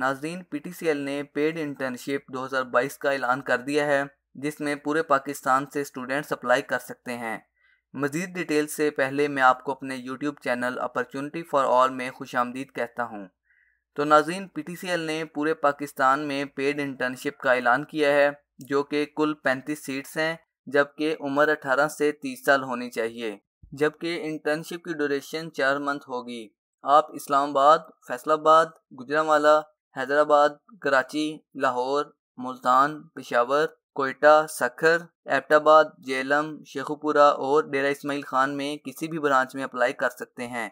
नाजरीन पीटीसीएल ने paid internship 2022 का ऐलान कर दिया है जिसमें पूरे पाकिस्तान से स्टूडेंट्स अप्लाई कर सकते हैं मज़ीद डिटेल से पहले मैं आपको अपने YouTube channel opportunity for all में खुश आमदीद कहता हूँ तो नाजीन पीटीसीएल ने पूरे पाकिस्तान में पेड इंटर्नशिप का ऐलान किया है जो कि कुल पैंतीस सीट्स हैं जबकि उम्र अठारह से तीस साल होनी चाहिए जबकि इंटर्नशिप की ड्यूरेशन चार मंथ होगी आप इस्लामाबाद फैसलाबाद गुजरावाला हैदराबाद कराची लाहौर मुल्तान पिशावर कोयटा सखर एबटाबाद जेलम शेखुपुरा और डेरा इसमाइल खान में किसी भी ब्रांच में अप्लाई कर सकते हैं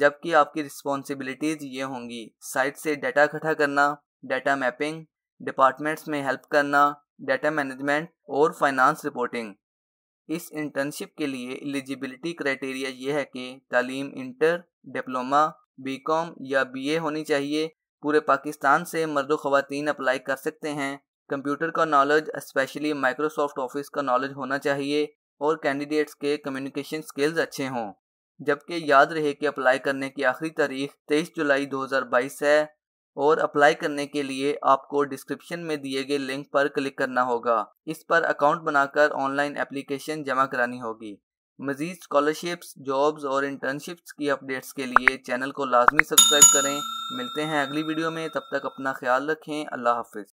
जबकि आपकी रिस्पॉन्सिबिलिटीज़ ये होंगी साइट से डाटा इकट्ठा करना डाटा मैपिंग डिपार्टमेंट्स में हेल्प करना डाटा मैनेजमेंट और फाइनेंस रिपोर्टिंग इस इंटर्नशिप के लिए एलिजिबिलिटी क्राइटेरिया ये है कि तालीम इंटर डिप्लोमा बीकॉम या बीए होनी चाहिए पूरे पाकिस्तान से मर्द ख़वातीन अप्लाई कर सकते हैं कंप्यूटर का नॉलेज स्पेशली माइक्रोसॉफ्ट ऑफिस का नॉलेज होना चाहिए और कैंडिडेट्स के कम्युनिकेशन स्किल्स अच्छे हों जबकि याद रहे कि अप्लाई करने की आखिरी तारीख 23 जुलाई 2022 है और अप्लाई करने के लिए आपको डिस्क्रिप्शन में दिए गए लिंक पर क्लिक करना होगा इस पर अकाउंट बनाकर ऑनलाइन एप्लीकेशन जमा करानी होगी मज़ीद स्कॉलरशिप्स जॉब्स और इंटर्नशिप्स की अपडेट्स के लिए चैनल को लाजमी सब्सक्राइब करें मिलते हैं अगली वीडियो में तब तक अपना ख्याल रखें अल्लाह हाफिज़